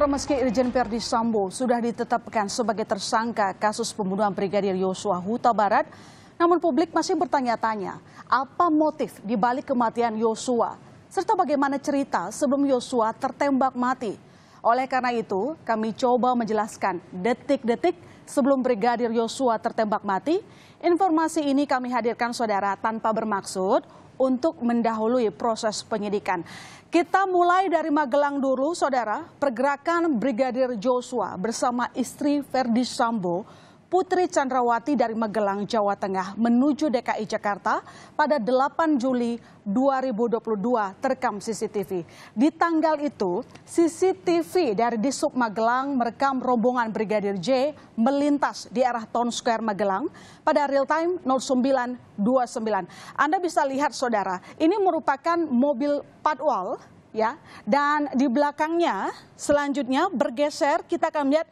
Saudara meski Irjen Verdi Sambo sudah ditetapkan sebagai tersangka kasus pembunuhan Brigadir Yosua Huta Barat, namun publik masih bertanya-tanya apa motif dibalik kematian Yosua, serta bagaimana cerita sebelum Yosua tertembak mati. Oleh karena itu, kami coba menjelaskan detik-detik sebelum Brigadir Yosua tertembak mati. Informasi ini kami hadirkan saudara tanpa bermaksud untuk mendahului proses penyidikan. Kita mulai dari Magelang dulu, saudara. Pergerakan Brigadir Joshua bersama istri Ferdi Sambo Putri Chandrawati dari Magelang, Jawa Tengah menuju DKI Jakarta pada 8 Juli 2022 terekam CCTV. Di tanggal itu, CCTV dari Disub Magelang merekam rombongan Brigadir J melintas di arah Town Square Magelang pada real time 0929. Anda bisa lihat saudara, ini merupakan mobil padwal ya. Dan di belakangnya selanjutnya bergeser kita akan lihat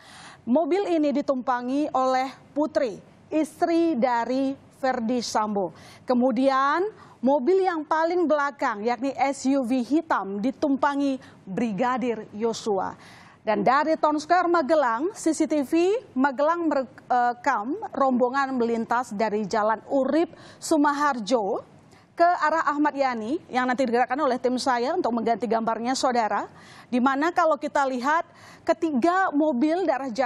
mobil ini ditumpangi oleh Putri, istri dari Verdi Sambo. Kemudian mobil yang paling belakang yakni SUV hitam ditumpangi Brigadir Yosua. Dan dari Town Square Magelang, CCTV Magelang merekam rombongan melintas dari Jalan Urip Sumaharjo ke arah Ahmad Yani yang nanti digerakkan oleh tim saya untuk mengganti gambarnya saudara. Di mana kalau kita lihat ketiga mobil daerah eh,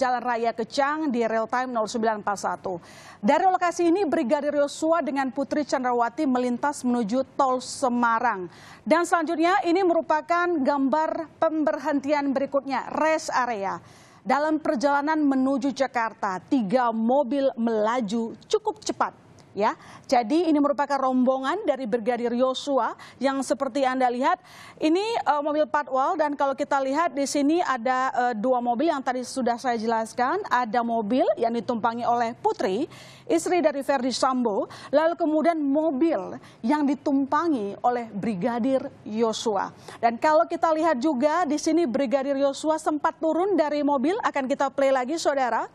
Jalan Raya Kecang di real time 0941. Dari lokasi ini Brigadir Yosua dengan Putri Chandrawati melintas menuju tol Semarang. Dan selanjutnya ini merupakan gambar pemberhentian berikutnya, rest area. Dalam perjalanan menuju Jakarta, tiga mobil melaju cukup cepat ya. Jadi ini merupakan rombongan dari Brigadir Yosua yang seperti Anda lihat ini uh, mobil patwal dan kalau kita lihat di sini ada uh, dua mobil yang tadi sudah saya jelaskan, ada mobil yang ditumpangi oleh Putri, istri dari Ferdi Sambo, lalu kemudian mobil yang ditumpangi oleh Brigadir Yosua. Dan kalau kita lihat juga di sini Brigadir Yosua sempat turun dari mobil akan kita play lagi Saudara.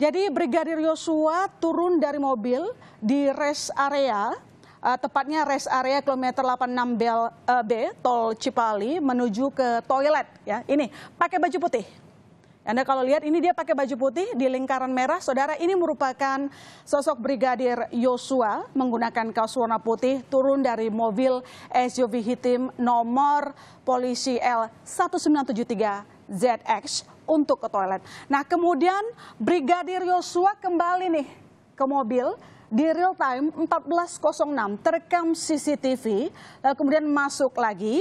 Jadi Brigadir Yosua turun dari mobil di rest area uh, tepatnya rest area kilometer 86 B, uh, B tol Cipali menuju ke toilet ya. Ini pakai baju putih. Anda kalau lihat ini dia pakai baju putih di lingkaran merah. Saudara ini merupakan sosok Brigadir Yosua menggunakan kaos warna putih turun dari mobil SUV hitam nomor polisi L1973ZX untuk ke toilet. Nah kemudian Brigadir Yosua kembali nih ke mobil di real time 1406 terekam CCTV lalu kemudian masuk lagi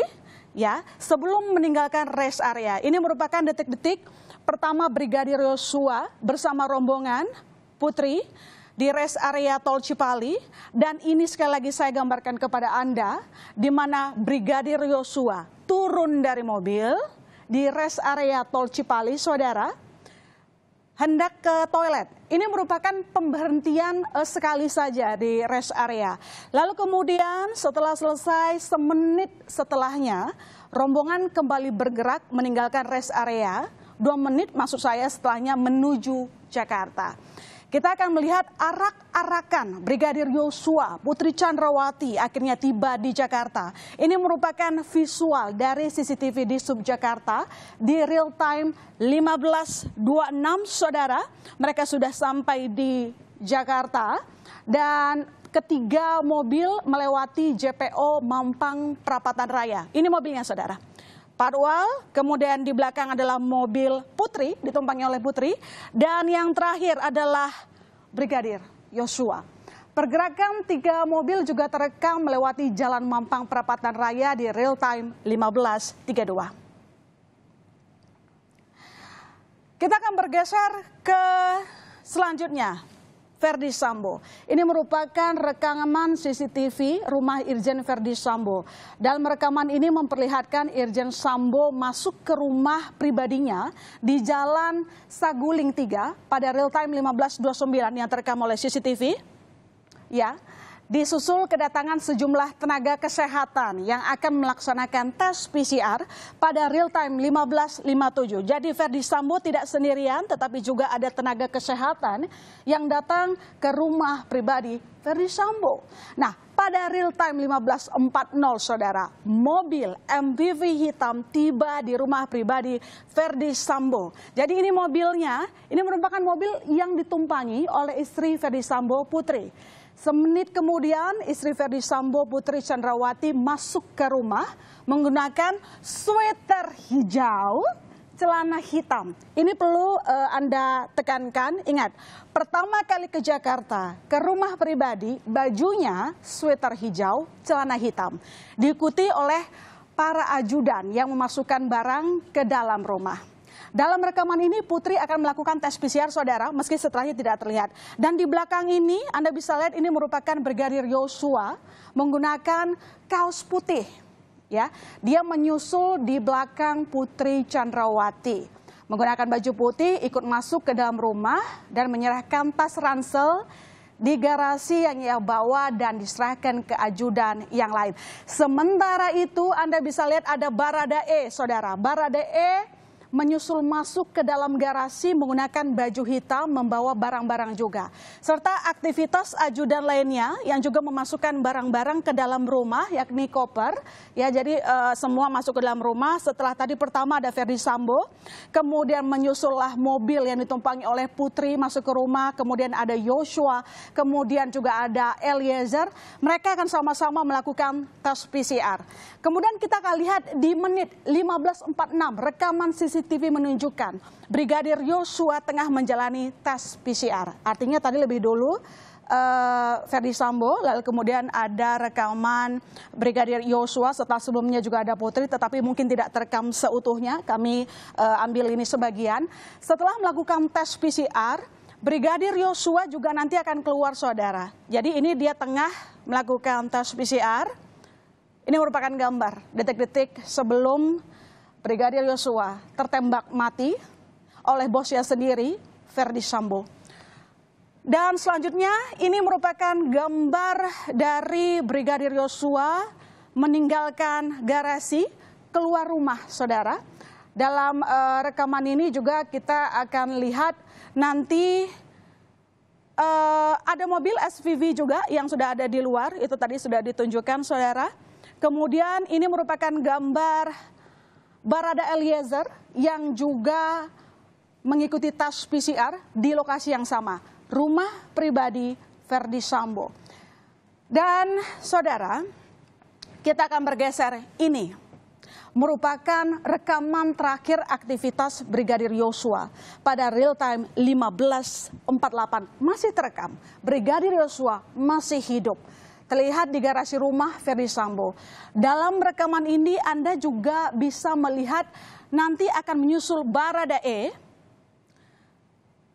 ya sebelum meninggalkan rest area. Ini merupakan detik-detik Pertama Brigadir Yosua bersama rombongan Putri di res area Tol Cipali dan ini sekali lagi saya gambarkan kepada Anda di mana Brigadir Yosua turun dari mobil di res area Tol Cipali Saudara hendak ke toilet. Ini merupakan pemberhentian eh, sekali saja di res area. Lalu kemudian setelah selesai semenit setelahnya, rombongan kembali bergerak meninggalkan res area dua menit maksud saya setelahnya menuju Jakarta. Kita akan melihat arak-arakan Brigadir Yosua, Putri Chandrawati akhirnya tiba di Jakarta. Ini merupakan visual dari CCTV di Sub Jakarta di real time 1526 saudara. Mereka sudah sampai di Jakarta dan ketiga mobil melewati JPO Mampang Perapatan Raya. Ini mobilnya saudara. Patwal, kemudian di belakang adalah mobil Putri, ditumpangi oleh Putri, dan yang terakhir adalah Brigadir Yosua. Pergerakan tiga mobil juga terekam melewati Jalan Mampang Perapatan Raya di real time 1532. Kita akan bergeser ke selanjutnya. Verdi Sambo. Ini merupakan rekaman CCTV rumah Irjen Verdi Sambo. Dalam rekaman ini memperlihatkan Irjen Sambo masuk ke rumah pribadinya di Jalan Saguling 3 pada real time 1529 yang terekam oleh CCTV. Ya, disusul kedatangan sejumlah tenaga kesehatan yang akan melaksanakan tes PCR pada real time 1557. Jadi Verdi Sambo tidak sendirian tetapi juga ada tenaga kesehatan yang datang ke rumah pribadi Verdi Sambo. Nah, pada real time 15.40 saudara, mobil MPV hitam tiba di rumah pribadi Verdi Sambo. Jadi ini mobilnya, ini merupakan mobil yang ditumpangi oleh istri Verdi Sambo Putri. Semenit kemudian, istri Ferdi Sambo Putri Chandrawati masuk ke rumah menggunakan sweater hijau, celana hitam. Ini perlu uh, Anda tekankan, ingat, pertama kali ke Jakarta, ke rumah pribadi, bajunya sweater hijau, celana hitam. Diikuti oleh para ajudan yang memasukkan barang ke dalam rumah. Dalam rekaman ini Putri akan melakukan tes PCR saudara meski setelahnya tidak terlihat. Dan di belakang ini Anda bisa lihat ini merupakan Brigadir Yosua menggunakan kaos putih. Ya, dia menyusul di belakang Putri Chandrawati. Menggunakan baju putih ikut masuk ke dalam rumah dan menyerahkan tas ransel di garasi yang ia bawa dan diserahkan ke ajudan yang lain. Sementara itu Anda bisa lihat ada Barada E, saudara. Barada E menyusul masuk ke dalam garasi menggunakan baju hitam membawa barang-barang juga. Serta aktivitas ajudan lainnya yang juga memasukkan barang-barang ke dalam rumah yakni koper. Ya jadi e, semua masuk ke dalam rumah setelah tadi pertama ada Ferdi Sambo, kemudian menyusullah mobil yang ditumpangi oleh Putri masuk ke rumah, kemudian ada Yosua, kemudian juga ada Eliezer. Mereka akan sama-sama melakukan tes PCR. Kemudian kita akan lihat di menit 15.46 rekaman CCTV CCTV menunjukkan Brigadir Yosua tengah menjalani tes PCR. Artinya tadi lebih dulu uh, Ferdi Sambo, lalu kemudian ada rekaman Brigadir Yosua, setelah sebelumnya juga ada Putri, tetapi mungkin tidak terekam seutuhnya. Kami uh, ambil ini sebagian. Setelah melakukan tes PCR, Brigadir Yosua juga nanti akan keluar saudara. Jadi ini dia tengah melakukan tes PCR. Ini merupakan gambar detik-detik sebelum Brigadir Yosua tertembak mati oleh bosnya sendiri, Ferdi Sambo. Dan selanjutnya ini merupakan gambar dari Brigadir Yosua meninggalkan garasi keluar rumah, saudara. Dalam uh, rekaman ini juga kita akan lihat nanti uh, ada mobil SVV juga yang sudah ada di luar, itu tadi sudah ditunjukkan saudara. Kemudian ini merupakan gambar Barada Eliezer yang juga mengikuti tes PCR di lokasi yang sama, rumah pribadi Verdi Sambo. Dan saudara, kita akan bergeser ini merupakan rekaman terakhir aktivitas Brigadir Yosua pada real time 1548 masih terekam. Brigadir Yosua masih hidup terlihat di garasi rumah Ferdi Sambo. Dalam rekaman ini Anda juga bisa melihat nanti akan menyusul Baradae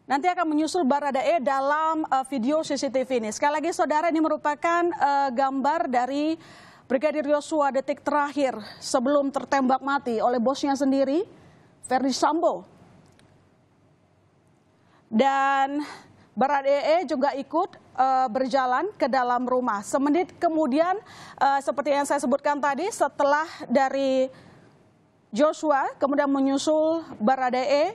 Nanti akan menyusul Baradae dalam eh, video CCTV ini. Sekali lagi saudara ini merupakan eh, gambar dari Brigadir Yosua detik terakhir sebelum tertembak mati oleh bosnya sendiri, Ferdi Sambo. Dan Baradae juga ikut uh, berjalan ke dalam rumah. Semenit kemudian, uh, seperti yang saya sebutkan tadi, setelah dari Joshua kemudian menyusul Baradae, uh,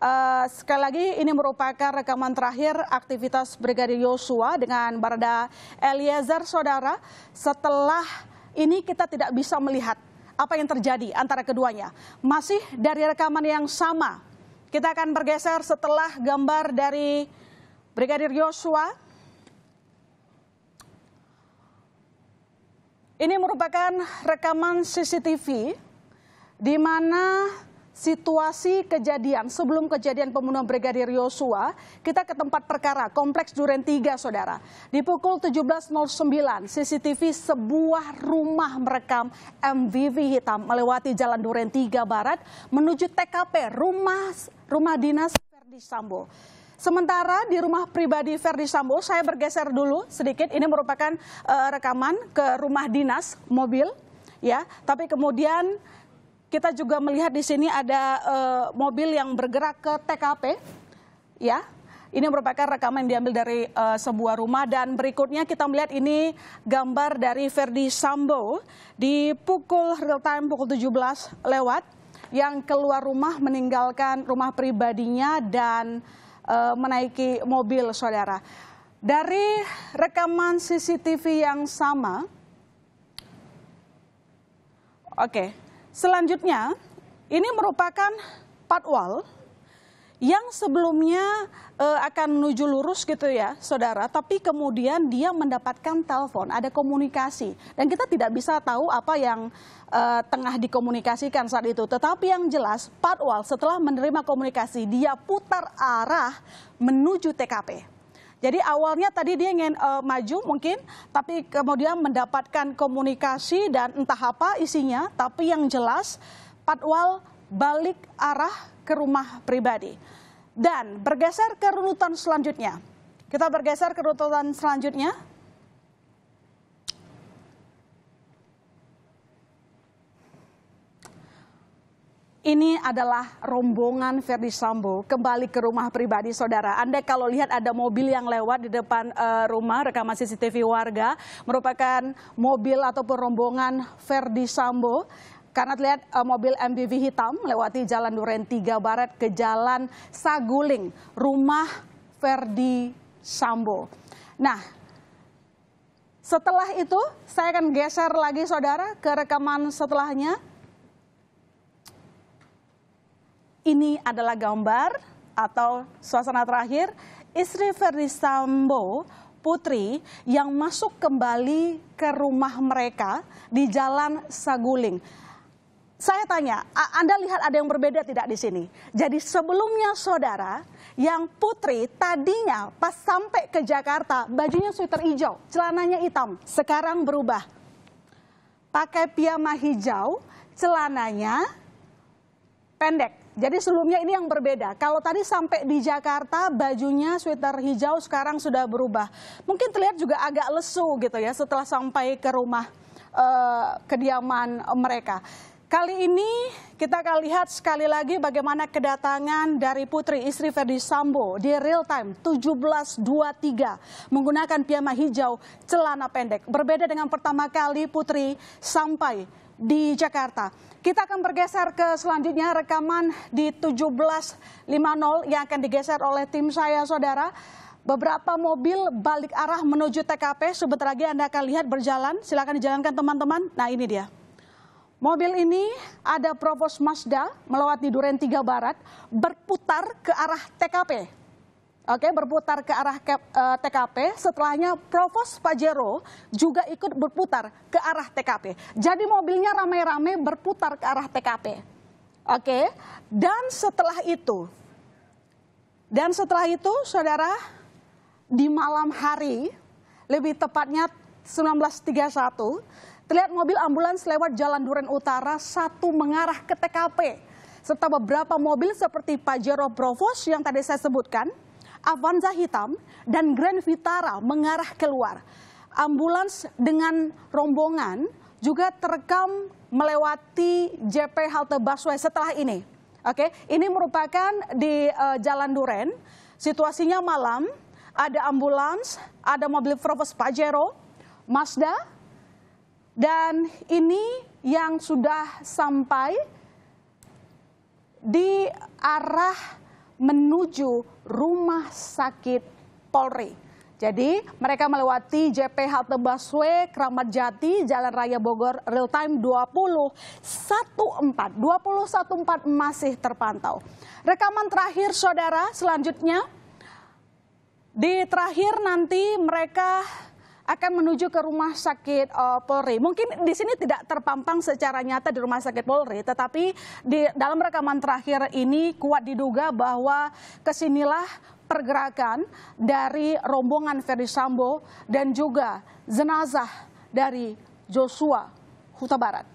eh, sekali lagi ini merupakan rekaman terakhir aktivitas Brigadir Yosua dengan Barada e Eliezer, saudara. Setelah ini kita tidak bisa melihat apa yang terjadi antara keduanya. Masih dari rekaman yang sama, kita akan bergeser setelah gambar dari Brigadir Yosua ini merupakan rekaman CCTV di mana situasi kejadian sebelum kejadian pembunuhan Brigadir Yosua, kita ke tempat perkara Kompleks Duren 3 Saudara. Di pukul 17.09 CCTV sebuah rumah merekam MVV hitam melewati Jalan Duren 3 Barat menuju TKP rumah rumah dinas Ferdi Sambo. Sementara di rumah pribadi Verdi Sambo, saya bergeser dulu sedikit. Ini merupakan uh, rekaman ke rumah dinas mobil, ya. Tapi kemudian kita juga melihat di sini ada uh, mobil yang bergerak ke TKP, ya. Ini merupakan rekaman yang diambil dari uh, sebuah rumah dan berikutnya kita melihat ini gambar dari Verdi Sambo di pukul real time pukul 17 lewat yang keluar rumah meninggalkan rumah pribadinya dan Eh, menaiki mobil, saudara. Dari rekaman CCTV yang sama, oke, okay, selanjutnya ini merupakan patwal yang sebelumnya e, akan menuju lurus gitu ya, saudara. Tapi kemudian dia mendapatkan telepon, ada komunikasi, dan kita tidak bisa tahu apa yang e, tengah dikomunikasikan saat itu. Tetapi yang jelas, Padwal setelah menerima komunikasi, dia putar arah menuju TKP. Jadi awalnya tadi dia ingin uh, maju mungkin, tapi kemudian mendapatkan komunikasi dan entah apa isinya, tapi yang jelas Padwal balik arah ke rumah pribadi. Dan bergeser ke runutan selanjutnya. Kita bergeser ke runutan selanjutnya. Ini adalah rombongan Ferdi Sambo kembali ke rumah pribadi saudara. Anda kalau lihat ada mobil yang lewat di depan uh, rumah rekaman CCTV warga merupakan mobil ataupun rombongan Ferdi Sambo karena terlihat eh, mobil MPV hitam melewati Jalan Duren 3 Barat ke Jalan Saguling, rumah Ferdi Sambo. Nah, setelah itu saya akan geser lagi saudara ke rekaman setelahnya. Ini adalah gambar atau suasana terakhir istri Ferdi Sambo Putri yang masuk kembali ke rumah mereka di Jalan Saguling saya tanya, Anda lihat ada yang berbeda tidak di sini? Jadi sebelumnya saudara, yang putri tadinya pas sampai ke Jakarta, bajunya sweater hijau, celananya hitam, sekarang berubah. Pakai piyama hijau, celananya pendek. Jadi sebelumnya ini yang berbeda. Kalau tadi sampai di Jakarta bajunya sweater hijau sekarang sudah berubah. Mungkin terlihat juga agak lesu gitu ya setelah sampai ke rumah eh, kediaman mereka. Kali ini kita akan lihat sekali lagi bagaimana kedatangan dari putri istri Ferdi Sambo di real time 1723 menggunakan piyama hijau celana pendek. Berbeda dengan pertama kali putri sampai di Jakarta. Kita akan bergeser ke selanjutnya rekaman di 1750 yang akan digeser oleh tim saya saudara. Beberapa mobil balik arah menuju TKP, sebentar lagi Anda akan lihat berjalan. Silakan dijalankan teman-teman. Nah ini dia. Mobil ini ada Provos Mazda melewati Duren Tiga Barat berputar ke arah TKP. Oke, berputar ke arah eh, TKP. Setelahnya Provos Pajero juga ikut berputar ke arah TKP. Jadi mobilnya ramai-ramai berputar ke arah TKP. Oke, dan setelah itu, dan setelah itu saudara, di malam hari, lebih tepatnya 1931, Terlihat mobil ambulans lewat Jalan Duren Utara, satu mengarah ke TKP. Serta beberapa mobil seperti Pajero Provos yang tadi saya sebutkan, Avanza Hitam, dan Grand Vitara mengarah keluar. Ambulans dengan rombongan juga terekam melewati JP Halte Busway setelah ini. Oke, ini merupakan di uh, Jalan Duren. Situasinya malam, ada ambulans, ada mobil Provos Pajero, Mazda, dan ini yang sudah sampai di arah menuju rumah sakit Polri. Jadi mereka melewati JP Halte Busway, Kramat Jati, Jalan Raya Bogor, real time 2014, 2014 masih terpantau. Rekaman terakhir saudara selanjutnya, di terakhir nanti mereka akan menuju ke rumah sakit uh, Polri. Mungkin di sini tidak terpampang secara nyata di rumah sakit Polri, tetapi di dalam rekaman terakhir ini kuat diduga bahwa kesinilah pergerakan dari rombongan Ferry Sambo dan juga jenazah dari Joshua Huta Barat.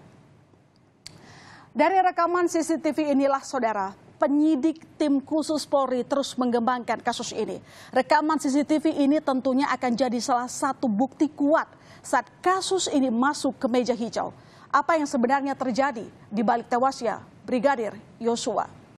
Dari rekaman CCTV inilah saudara, penyidik tim khusus Polri terus mengembangkan kasus ini. Rekaman CCTV ini tentunya akan jadi salah satu bukti kuat saat kasus ini masuk ke meja hijau. Apa yang sebenarnya terjadi di balik tewasnya Brigadir Yosua?